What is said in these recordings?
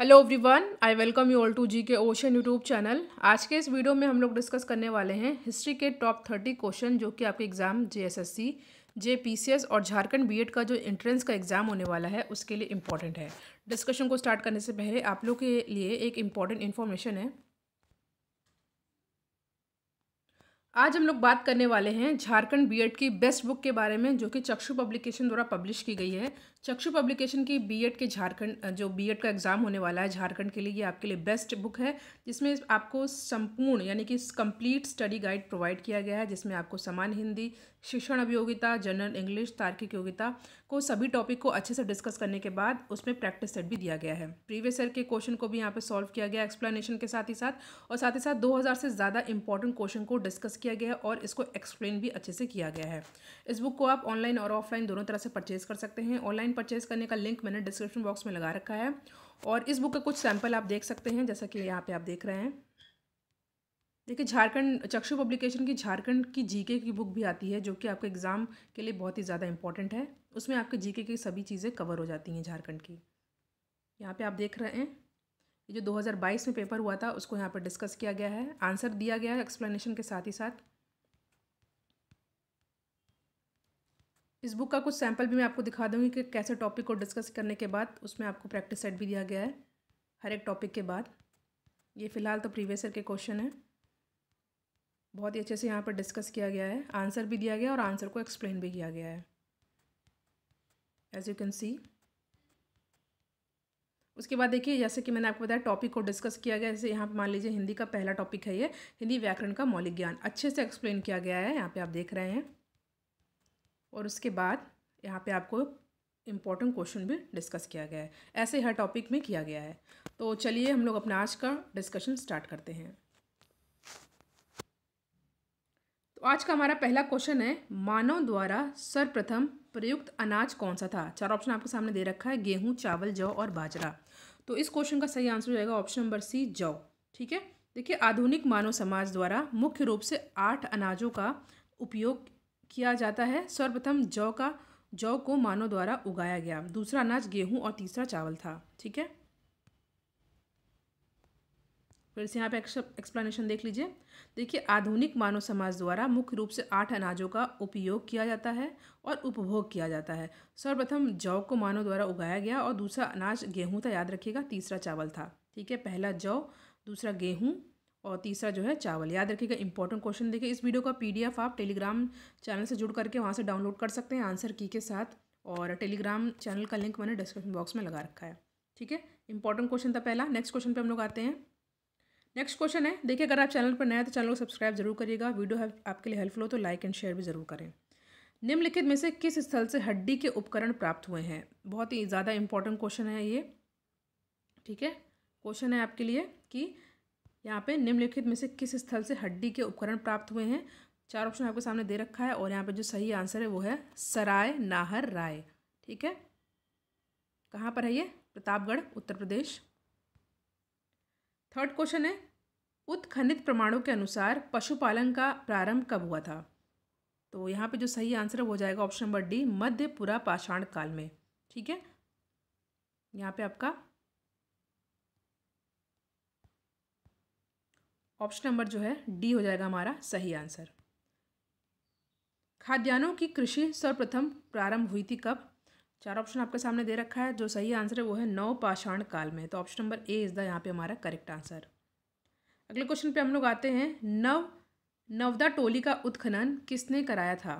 hello everyone I welcome you all to G K ocean YouTube channel आज के इस video में हम लोग डिस्कस करने वाले हैं हिस्ट्री के टॉप थर्टी क्वेश्चन जो कि आपके एग्ज़ाम जेएसएससी जेपीसीएस और झारखंड बीएड का जो एंट्रेंस का एग्ज़ाम होने वाला है उसके लिए इम्पॉर्टेंट है डिस्कशन को स्टार्ट करने से पहले आप लोग के लिए एक इम्पॉर्टेंट इन्फॉर्मेशन है आज हम लोग बात करने वाले हैं झारखंड बीएड की बेस्ट बुक के बारे में जो कि चक्षु पब्लिकेशन द्वारा पब्लिश की गई है चक्षु पब्लिकेशन की बीएड के झारखंड जो बीएड का एग्ज़ाम होने वाला है झारखंड के लिए ये आपके लिए बेस्ट बुक है जिसमें आपको संपूर्ण यानी कि कंप्लीट स्टडी गाइड प्रोवाइड किया गया है जिसमें आपको समान हिंदी शिक्षण अभियोगिता जनरल इंग्लिश तार्किक योग्यता को सभी टॉपिक को अच्छे से डिस्कस करने के बाद उसमें प्रैक्टिस सेट भी दिया गया है प्रीवियस ईयर के क्वेश्चन को भी यहाँ पर सॉल्व किया गया एक्सप्लेनेशन के साथ ही साथ और साथ ही साथ दो से ज़्यादा इंपॉर्टेंट क्वेश्चन को डिस्कस किया गया और इसको एक्सप्लेन भी अच्छे से किया गया है इस बुक को आप ऑनलाइन और ऑफलाइन दोनों तरह से परचेज कर सकते हैं ऑनलाइन ऑनलाइन परचेज करने का लिंक मैंने डिस्क्रिप्शन बॉक्स में लगा रखा है और इस बुक का कुछ सैम्पल आप देख सकते हैं जैसा कि यहाँ पे आप देख रहे हैं देखिए झारखंड चक्षु पब्लिकेशन की झारखंड की जीके की बुक भी आती है जो कि आपके एग्ज़ाम के लिए बहुत ही ज़्यादा इंपॉर्टेंट है उसमें आपके जीके की सभी चीज़ें कवर हो जाती हैं झारखंड की यहाँ पे आप देख रहे हैं ये जो 2022 में पेपर हुआ था उसको यहाँ पर डिस्कस किया गया है आंसर दिया गया है एक्सप्लेनेशन के साथ ही साथ इस बुक का कुछ सैम्पल भी मैं आपको दिखा दूँगी कि कैसे टॉपिक को डिस्कस करने के बाद उसमें आपको प्रैक्टिस सेट भी दिया गया है हर एक टॉपिक के बाद ये फ़िलहाल तो प्रीवियस ईयर के क्वेश्चन हैं बहुत ही अच्छे से यहाँ पर डिस्कस किया गया है आंसर भी दिया गया और आंसर को एक्सप्लेन भी किया गया है एज यू कैन सी उसके बाद देखिए जैसे कि मैंने आपको बताया टॉपिक को डिस्कस किया गया जैसे यहाँ पर मान लीजिए हिंदी का पहला टॉपिक है ये हिंदी व्याकरण का मौलिक ज्ञान अच्छे से एक्सप्लेन किया गया है यहाँ पे आप देख रहे हैं और उसके बाद यहाँ पे आपको इम्पोर्टेंट क्वेश्चन भी डिस्कस किया गया है ऐसे हर टॉपिक में किया गया है तो चलिए हम लोग अपना आज का डिस्कशन स्टार्ट करते हैं तो आज का हमारा पहला क्वेश्चन है मानव द्वारा सर्वप्रथम प्रयुक्त अनाज कौन सा था चार ऑप्शन आपके सामने दे रखा है गेहूं चावल जौ और बाजरा तो इस क्वेश्चन का सही आंसर हो जाएगा ऑप्शन नंबर सी जौ ठीक है देखिए आधुनिक मानव समाज द्वारा मुख्य रूप से आठ अनाजों का उपयोग किया जाता है सर्वप्रथम जौ का जौ को मानव द्वारा उगाया गया दूसरा अनाज गेहूं और तीसरा चावल था ठीक है फिर से यहाँ पे एक्सप्लेनेशन देख लीजिए देखिए आधुनिक मानव समाज द्वारा मुख्य रूप से आठ अनाजों का उपयोग किया जाता है और उपभोग किया जाता है सर्वप्रथम जौ को मानव द्वारा उगाया गया और दूसरा अनाज गेहूं था याद रखिएगा तीसरा चावल था ठीक है पहला जौ दूसरा गेहूं और तीसरा जो है चावल याद रखिएगा इंपॉर्टेंट क्वेश्चन देखिए इस वीडियो का पीडीएफ आप टेलीग्राम चैनल से जुड़ करके वहाँ से डाउनलोड कर सकते हैं आंसर की के साथ और टेलीग्राम चैनल का लिंक मैंने डिस्क्रिप्शन बॉक्स में लगा रखा है ठीक है इंपॉर्टेंट क्वेश्चन था पहला नेक्स्ट क्वेश्चन पर हम लोग आते हैं नेक्स्ट क्वेश्चन है देखिए अगर आप चैनल पर नए हैं तो चैनल को सब्सक्राइब जरूर करिएगा वीडियो है आपके लिए हेल्पफुल हो तो लाइक एंड शेयर भी जरूर करें निम्नलिखित में से किस स्थल से हड्डी के उपकरण प्राप्त हुए हैं बहुत ही ज़्यादा इंपॉर्टेंट क्वेश्चन है ये ठीक है क्वेश्चन है आपके लिए कि यहाँ पे निम्नलिखित में से किस स्थल से हड्डी के उपकरण प्राप्त हुए हैं चार ऑप्शन आपके सामने दे रखा है और यहाँ पे जो सही आंसर है वो है सराय नाहर राय ठीक है कहाँ पर है ये प्रतापगढ़ उत्तर प्रदेश थर्ड क्वेश्चन है उत्खनित प्रमाणों के अनुसार पशुपालन का प्रारंभ कब हुआ था तो यहाँ पे जो सही आंसर है वो जाएगा ऑप्शन नंबर डी मध्यपुरा पाषाण काल में ठीक है यहाँ पे आपका ऑप्शन नंबर जो है डी हो जाएगा हमारा सही आंसर खाद्यान्नों की कृषि सर्वप्रथम प्रारंभ हुई थी कब चार ऑप्शन आपके सामने दे रखा है जो सही आंसर है वो है नौ पाषाण काल में तो option number A is the यहाँ पे हमारा करेक्ट आंसर अगले क्वेश्चन पे हम लोग आते हैं नव नवदा टोली का उत्खनन किसने कराया था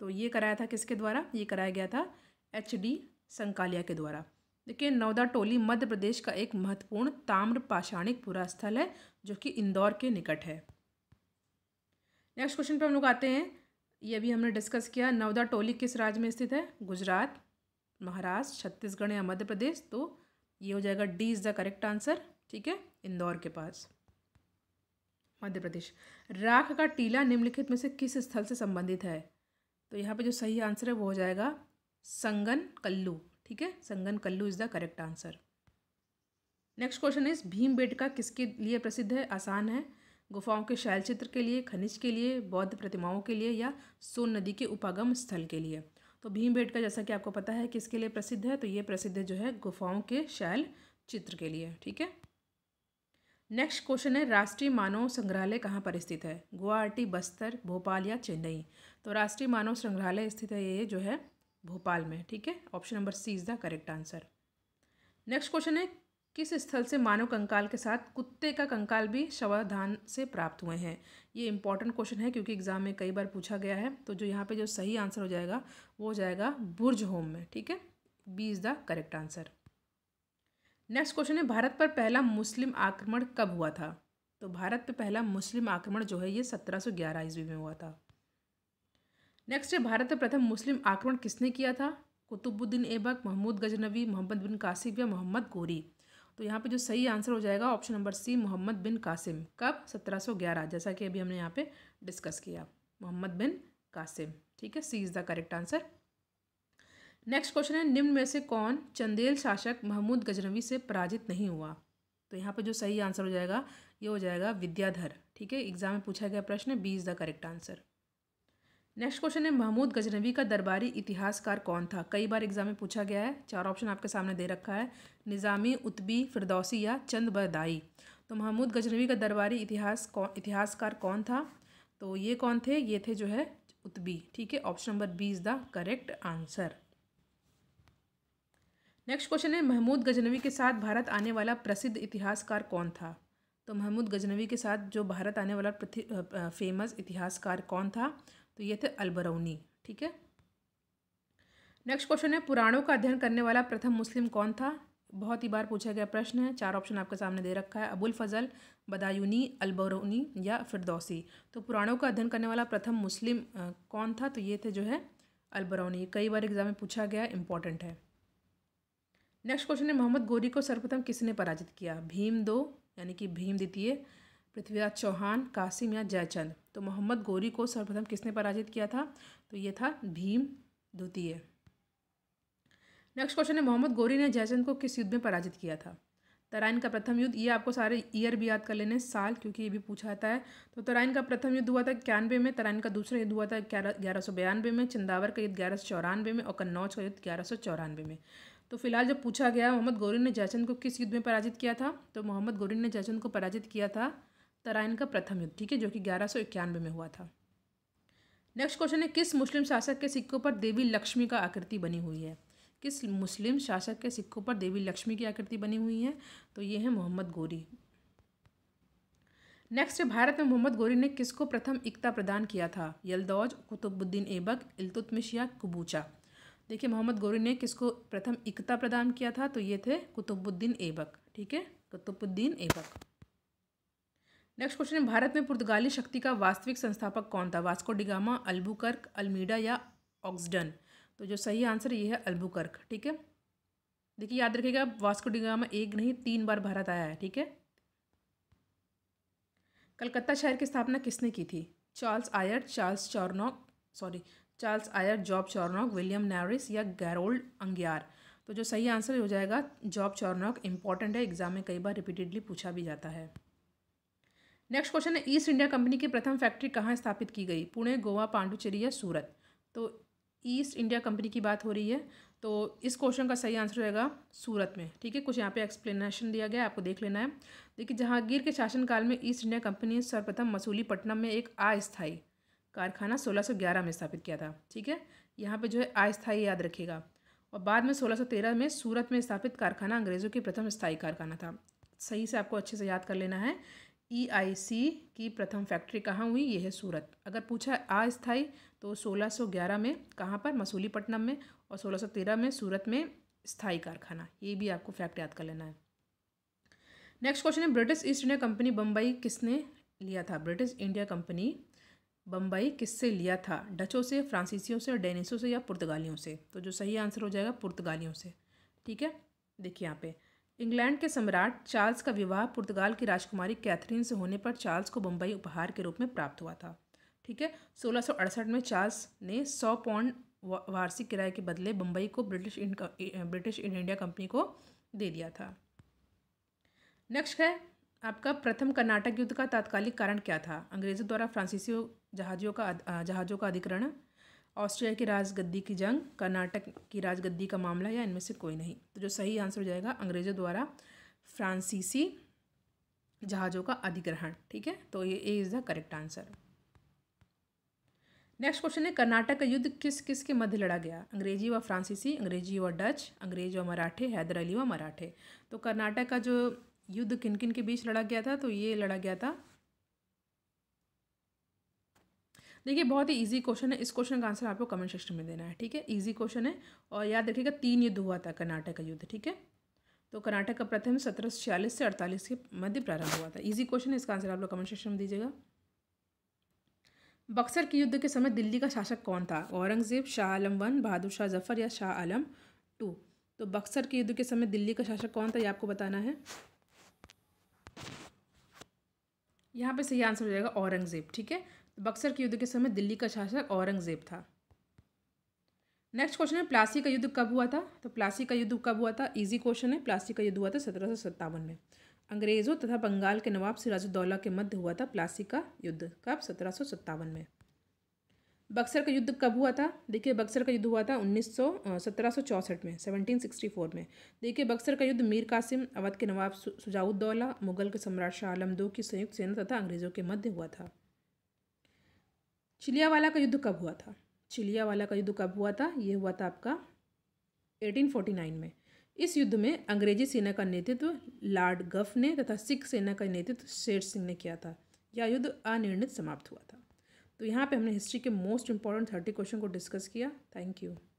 तो ये कराया था किसके द्वारा ये कराया गया था एच डी संकालिया के द्वारा देखिए नौदा टोली मध्य प्रदेश का एक महत्वपूर्ण ताम्र पाषाणिक पुरास्थल है जो कि इंदौर के निकट है नेक्स्ट क्वेश्चन पर हम लोग आते हैं ये भी हमने डिस्कस किया नवदा टोली किस राज्य में स्थित है गुजरात महाराष्ट्र छत्तीसगढ़ या मध्य प्रदेश तो ये हो जाएगा D is the correct answer ठीक है इंदौर के पास मध्य प्रदेश राख का टीला निम्नलिखित में से किस स्थल से संबंधित है तो यहाँ पे जो सही आंसर है वो हो जाएगा संगन कल्लू ठीक है Sangankallu is the correct answer next question is Bhimbetka किसके लिए प्रसिद्ध है आसान है गुफाओं के शैल चित्र के लिए खनिज के लिए बौद्ध प्रतिमाओं के लिए या सोन नदी के उपागम स्थल के लिए तो भीम बेटका जैसा कि आपको पता है किसके लिए प्रसिद्ध है तो ये प्रसिद्ध जो है गुफाओं के शैल चित्र के लिए ठीक है नेक्स्ट क्वेश्चन है राष्ट्रीय मानव संग्रहालय कहाँ पर स्थित है गुवाहाटी बस्तर भोपाल या चेन्नई तो राष्ट्रीय मानव संग्रहालय स्थित है ये जो है भोपाल में ठीक है option number C is the correct answer next question है किस स्थल से मानव कंकाल के साथ कुत्ते का कंकाल भी शवाधान से प्राप्त हुए हैं ये इंपॉर्टेंट क्वेश्चन है क्योंकि एग्जाम में कई बार पूछा गया है तो जो यहाँ पे जो सही आंसर हो जाएगा वो हो जाएगा बुर्ज होम में ठीक है B is the correct answer next question है भारत पर पहला मुस्लिम आक्रमण कब हुआ था तो भारत पर पहला मुस्लिम आक्रमण जो है ये सत्रह सौ ग्यारह ईस्वी में हुआ था नेक्स्ट है भारत में प्रथम मुस्लिम आक्रमण किसने किया था कुतुबुद्दीन ऐबक महमूद गजनवी मोहम्मद बिन कासिम या मोहम्मद गोरी तो यहाँ पे जो सही आंसर हो जाएगा option number C Mohammad bin Qasim कब 1711 जैसा कि अभी हमने यहाँ पे डिस्कस किया मोहम्मद बिन कासिम ठीक है C is the correct answer next question है निम्न में से कौन चंदेल शासक महमूद गजनवी से पराजित नहीं हुआ तो यहाँ पर जो सही आंसर हो जाएगा ये हो जाएगा विद्याधर ठीक है एग्जाम में पूछा गया प्रश्न B is the correct answer next question है महमूद गजनवी का दरबारी इतिहासकार कौन था कई बार एग्जाम में पूछा गया है चार ऑप्शन आपके सामने दे रखा है निज़ामी उत्बी फिरदौसी या चंद बदाई तो महमूद गजनवी का दरबारी इतिहास कौन इतिहासकार कौन था तो ये कौन थे ये थे जो है उत्बी ठीक है option number B is the correct answer next question है महमूद गजनवी के साथ भारत आने वाला प्रसिद्ध इतिहासकार कौन था तो महमूद गजनवी के साथ जो भारत आने वाला फेमस इतिहासकार कौन था तो ये थे अलबरौनी ठीक है नेक्स्ट क्वेश्चन है पुराणों का अध्ययन करने वाला प्रथम मुस्लिम कौन था बहुत ही बार पूछा गया प्रश्न है चार ऑप्शन आपके सामने दे रखा है अबुल फजल बदायूनी अलबरौनी या फिरदौसी तो पुराणों का अध्ययन करने वाला प्रथम मुस्लिम कौन था तो ये थे जो है अलबरौनी कई बार एग्जाम में पूछा गया इंपॉर्टेंट है नेक्स्ट क्वेश्चन है मोहम्मद गोरी को सर्वप्रथम किसने पराजित किया भीम दो यानी कि भीम द्वितीय पृथ्वीराज चौहान कासिम या जयचंद तो मोहम्मद गोरी को सर्वप्रथम किसने पराजित किया था तो ये था भीम द्वितीय नेक्स्ट क्वेश्चन है मोहम्मद गोरी ने जयचंद को किस युद्ध में पराजित किया था तराइन का प्रथम युद्ध ये आपको सारे ईयर भी याद कर लेने साल क्योंकि ये भी पूछा जाता है तो तराइन का प्रथम युद्ध हुआ था इक्यानवे में तराइन का दूसरा युद्ध हुआ था ग्यारह सौ बयानवे में चंदावर का युद्ध ग्यारह सौ चौरानवे में और कन्नौज का युद्ध ग्यारह सौ चौरानवे में तो फिलहाल जब पूछा गया मोहम्मद गोरी ने जयचंद को किस युद्ध में पराजित किया था तो मोहम्मद गोरी ने जयचंद को पराजित किया था तराइन का प्रथम युद्ध ठीक है जो कि ग्यारह में हुआ था नेक्स्ट क्वेश्चन है किस मुस्लिम शासक के सिक्कों पर देवी लक्ष्मी का आकृति बनी हुई है किस मुस्लिम शासक के सिक्कों पर देवी लक्ष्मी की आकृति बनी हुई है तो ये है मोहम्मद गोरी नेक्स्ट भारत में मोहम्मद गोरी ने किसको प्रथम इकता प्रदान किया था यलदौज कुतुबुद्दीन ऐबक इल्तुतमिश या कुबूचा देखिए मोहम्मद गोरी ने किसको प्रथम इकता प्रदान किया था तो ये थे कुतुबुद्दीन ऐबक ठीक है कुतुबुद्दीन ऐबक नेक्स्ट क्वेश्चन है भारत में पुर्तगाली शक्ति का वास्तविक संस्थापक कौन था वास्को डिगामा अल्बुकर्क अल्मीडा या ऑक्सडन तो जो सही आंसर ये है अल्बुकर्क ठीक है देखिए याद रखिएगा वास्को डिगामा एक नहीं तीन बार भारत आया है ठीक है कलकत्ता शहर की स्थापना किसने की थी Charles Eyre Charles Charnock sorry Charles Eyre Job Charnock William Norris या गैरोल्ड अंगियार तो जो सही आंसर हो जाएगा जॉब चौरनॉक इंपॉर्टेंट है एग्जाम में कई बार रिपीटेडली पूछा भी जाता है नेक्स्ट क्वेश्चन है ईस्ट इंडिया कंपनी की प्रथम फैक्ट्री कहाँ स्थापित की गई पुणे गोवा पांडुचेरी या सूरत तो ईस्ट इंडिया कंपनी की बात हो रही है तो इस क्वेश्चन का सही आंसर रहेगा सूरत में ठीक है कुछ यहाँ पे एक्सप्लेनेशन दिया गया है आपको देख लेना है देखिए जहांगीर के शासनकाल में ईस्ट इंडिया कंपनी ने सर्वप्रथम पटनम में एक अस्थायी कारखाना 1611 में स्थापित किया था ठीक है यहाँ पे जो है अस्थायी याद रखेगा और बाद में 1613 में सूरत में स्थापित कारखाना अंग्रेज़ों के प्रथम स्थायी कारखाना था सही से आपको अच्छे से याद कर लेना है ईआईसी e की प्रथम फैक्ट्री कहाँ हुई यह है सूरत अगर पूछा अस्थाई तो 1611 में कहाँ पर मसूलीपट्टनम में और 1613 में सूरत में स्थाई कारखाना ये भी आपको फैक्ट याद कर लेना है नेक्स्ट क्वेश्चन है British East India Company Bombay किसने लिया था ब्रिटिश इंडिया कंपनी बम्बई किससे लिया था डचों से फ्रांसीसियों से डेनिसों से या पुर्तगालियों से तो जो सही आंसर हो जाएगा पुर्तगालियों से ठीक है देखिए यहाँ पे इंग्लैंड के सम्राट चार्ल्स का विवाह पुर्तगाल की राजकुमारी कैथरीन से होने पर चार्ल्स को बम्बई उपहार के रूप में प्राप्त हुआ था ठीक है सोलह में चार्ल्स ने सौ पौंड वार्षिक किराए के बदले बम्बई को ब्रिटिश ब्रिटिश इंडिया कंपनी को दे दिया था नेक्स्ट है आपका प्रथम कर्नाटक युद्ध का तात्कालिक कारण क्या था अंग्रेजों द्वारा फ्रांसीसी जहाज़ियों का जहाज़ों का अधिकरण ऑस्ट्रिया की राजगद्दी की जंग कर्नाटक की राजगद्दी का मामला या इनमें से कोई नहीं तो जो सही आंसर हो जाएगा अंग्रेजों द्वारा फ्रांसीसी जहाज़ों का अधिग्रहण ठीक है तो ये A is the correct answer next question है कर्नाटक का युद्ध किस किस के मध्य लड़ा गया अंग्रेजी व फ्रांसीसी अंग्रेजी व डच अंग्रेज व मराठे हैदर अली व मराठे तो कर्नाटक का जो युद्ध किन किन के बीच लड़ा गया था तो ये लड़ा गया था देखिए बहुत ही ईजी क्वेश्चन है इस क्वेश्चन का आंसर आपको कमेंट सेक्शन में देना है ठीक है ईजी क्वेश्चन है और याद रखिएगा तीन युद्ध हुआ था कर्नाटक का युद्ध ठीक है तो कर्नाटक का प्रथम सत्रह छियालीस से अड़तालीस के मध्य प्रारंभ हुआ था इजी क्वेश्चन है इसका आंसर आप लोग कमेंट सेक्शन में दीजिएगा बक्सर के युद्ध के समय दिल्ली का शासक कौन था औरंगजेब शाह आलम वन बहादुर शाह जफर या शाह आलम टू तो बक्सर के युद्ध के समय दिल्ली का शासक कौन था ये आपको बताना है यहाँ पे सही आंसर हो जाएगा औरंगजेब ठीक है बक्सर के युद्ध के समय दिल्ली का शासक औरंगजेब था नेक्स्ट क्वेश्चन है प्लासी का युद्ध कब हुआ था तो प्लासी का युद्ध कब हुआ था इजी क्वेश्चन है प्लासी का युद्ध हुआ था सत्रह सौ सत्तावन में अंग्रेज़ों तथा बंगाल के नवाब सिराजुद्दौला के मध्य हुआ था प्लासी का युद्ध कब सत्रह सौ सत्तावन में बक्सर का युद्ध कब हुआ था देखिए बक्सर का युद्ध हुआ था उन्नीस सौ सत्रह सौ चौंसठ में सेवनटीन सिक्सटी फोर में देखिए बक्सर का युद्ध मीर कासिम अवध के नवाब सुजाउद्दौला मुगल के सम्राट शाह आलम दो की संयुक्त सेना तथा अंग्रेज़ों के मध्य हुआ था चिलियावाला का युद्ध कब हुआ था चिलियावाला का युद्ध कब हुआ था ये हुआ था आपका 1849 में इस युद्ध में अंग्रेजी सेना का नेतृत्व लॉर्ड गफ ने तथा सिख सेना का नेतृत्व शेर सिंह ने किया था यह युद्ध अनिर्णित समाप्त हुआ था तो यहाँ पे हमने हिस्ट्री के मोस्ट इंपॉर्टेंट थर्टी क्वेश्चन को डिस्कस किया थैंक यू